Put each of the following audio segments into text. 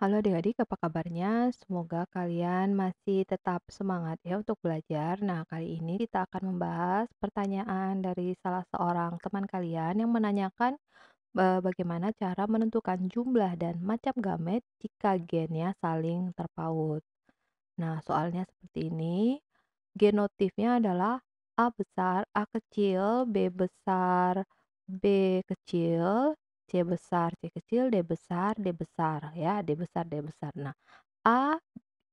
Halo adik-adik, apa kabarnya? Semoga kalian masih tetap semangat ya untuk belajar. Nah, kali ini kita akan membahas pertanyaan dari salah seorang teman kalian yang menanyakan e, bagaimana cara menentukan jumlah dan macam gamet jika gennya saling terpaut. Nah, soalnya seperti ini. Genotifnya adalah A besar, A kecil, B besar, B kecil, C besar, C kecil, D besar, D besar ya, D besar, D besar. Nah, A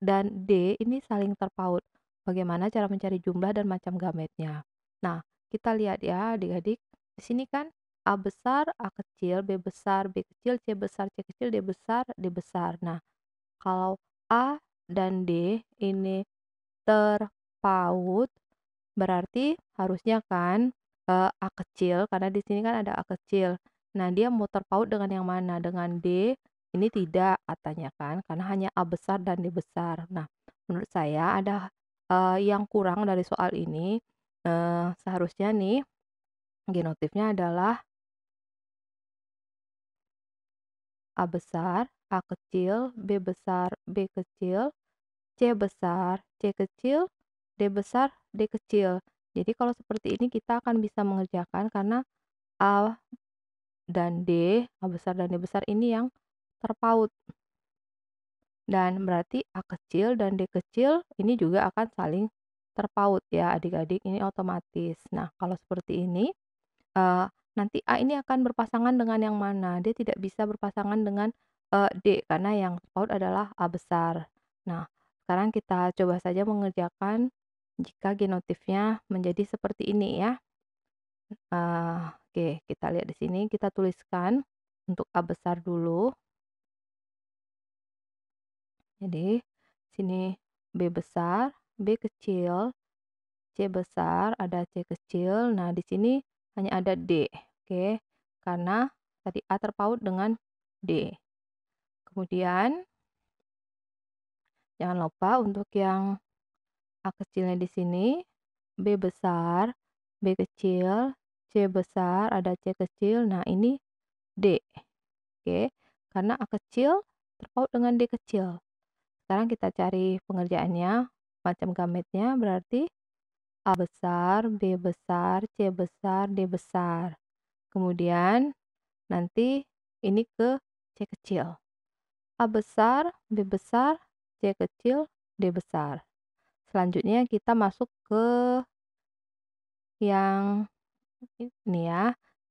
dan D ini saling terpaut. Bagaimana cara mencari jumlah dan macam gametnya? Nah, kita lihat ya adik-adik. Di sini kan A besar, A kecil, B besar, B kecil, C besar, C kecil, D besar, D besar. Nah, kalau A dan D ini terpaut, berarti harusnya kan eh, A kecil, karena di sini kan ada A kecil. Nah, dia mau terpaut dengan yang mana? Dengan D, ini tidak katanya kan, karena hanya A besar dan D besar. Nah, menurut saya ada uh, yang kurang dari soal ini. Uh, seharusnya nih, genotifnya adalah A besar, A kecil, B besar, B kecil, C besar, C kecil, D besar, D kecil. Jadi kalau seperti ini kita akan bisa mengerjakan karena A dan D, A besar dan D besar ini yang terpaut. Dan berarti A kecil dan D kecil ini juga akan saling terpaut ya adik-adik ini otomatis. Nah, kalau seperti ini uh, nanti A ini akan berpasangan dengan yang mana? Dia tidak bisa berpasangan dengan uh, D karena yang terpaut adalah A besar. Nah, sekarang kita coba saja mengerjakan jika genotifnya menjadi seperti ini ya. Uh, Oke, kita lihat di sini, kita tuliskan untuk A besar dulu. Jadi, sini B besar, B kecil, C besar, ada C kecil. Nah, di sini hanya ada D. Oke, karena tadi A terpaut dengan D. Kemudian, jangan lupa untuk yang A kecilnya di sini, B besar, B kecil, C besar, ada C kecil. Nah, ini D. Oke, karena A kecil terpaut dengan D kecil. Sekarang kita cari pengerjaannya, macam gametnya berarti A besar, B besar, C besar, D besar. Kemudian nanti ini ke C kecil. A besar, B besar, C kecil, D besar. Selanjutnya kita masuk ke yang ini ya,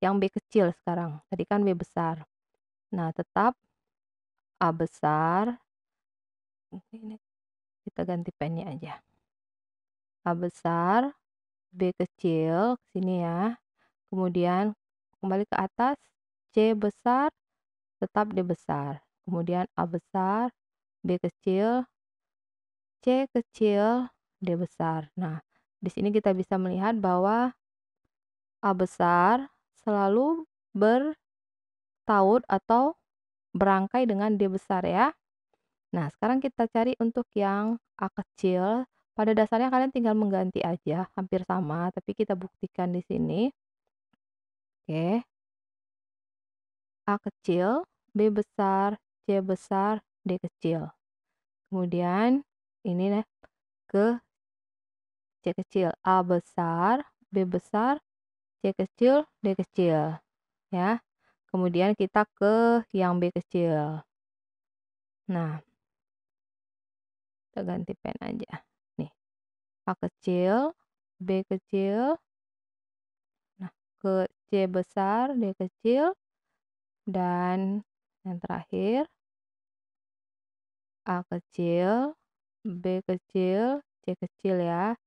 yang B kecil sekarang. Tadi kan B besar. Nah, tetap A besar. Ini kita ganti pennya aja. A besar, B kecil, sini ya. Kemudian kembali ke atas, C besar, tetap D besar. Kemudian A besar, B kecil, C kecil, D besar. Nah, di sini kita bisa melihat bahwa A besar selalu bertaut atau berangkai dengan D besar ya. Nah, sekarang kita cari untuk yang A kecil. Pada dasarnya kalian tinggal mengganti aja, hampir sama, tapi kita buktikan di sini. Oke. A kecil, B besar, C besar, D kecil. Kemudian ini nih ke C kecil, A besar, B besar, C kecil, D kecil. Ya. Kemudian kita ke yang B kecil. Nah. Kita ganti pen aja. Nih. A kecil, B kecil. Nah, ke C besar, D kecil. Dan yang terakhir A kecil, B kecil, C kecil ya.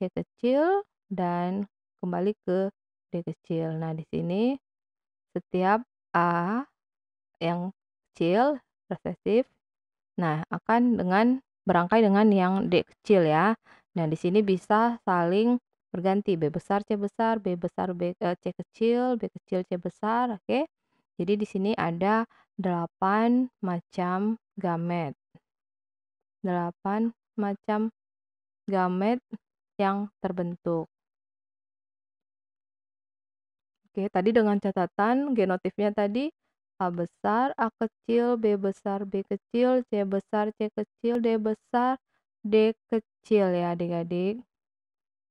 C kecil dan kembali ke D kecil. Nah, di sini setiap A yang kecil resesif nah akan dengan berangkai dengan yang D kecil ya. Nah, di sini bisa saling berganti B besar C besar, B besar B eh, C kecil, B kecil C besar, oke. Okay? Jadi di sini ada 8 macam gamet. 8 macam gamet yang terbentuk. Oke, tadi dengan catatan genotifnya tadi A besar, A kecil, B besar, B kecil, C besar, C kecil, D besar, D kecil ya adik-adik.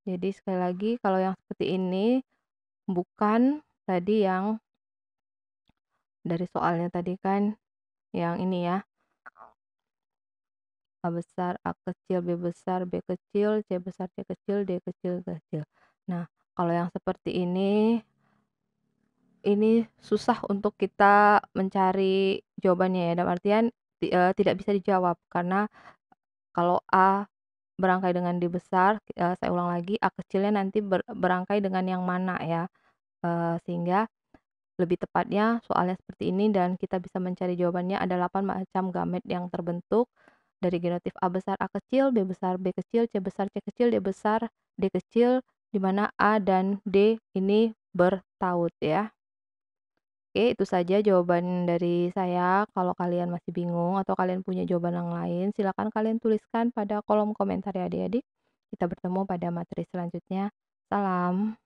Jadi sekali lagi kalau yang seperti ini bukan tadi yang dari soalnya tadi kan yang ini ya. A besar, A kecil, B besar, B kecil, C besar, C kecil, D kecil, kecil. Nah, kalau yang seperti ini ini susah untuk kita mencari jawabannya ya, dalam artian eh, tidak bisa dijawab karena eh, kalau A berangkai dengan D besar, uh, saya ulang lagi, A kecilnya nanti ber berangkai dengan yang mana ya, uh, sehingga lebih tepatnya soalnya seperti ini dan kita bisa mencari jawabannya ada 8 macam gamet yang terbentuk dari genotif A besar A kecil, B besar B kecil, C besar C kecil, D besar D kecil, di mana A dan D ini bertaut ya. Oke, itu saja jawaban dari saya. Kalau kalian masih bingung atau kalian punya jawaban yang lain, silakan kalian tuliskan pada kolom komentar ya adik-adik. Kita bertemu pada materi selanjutnya. Salam.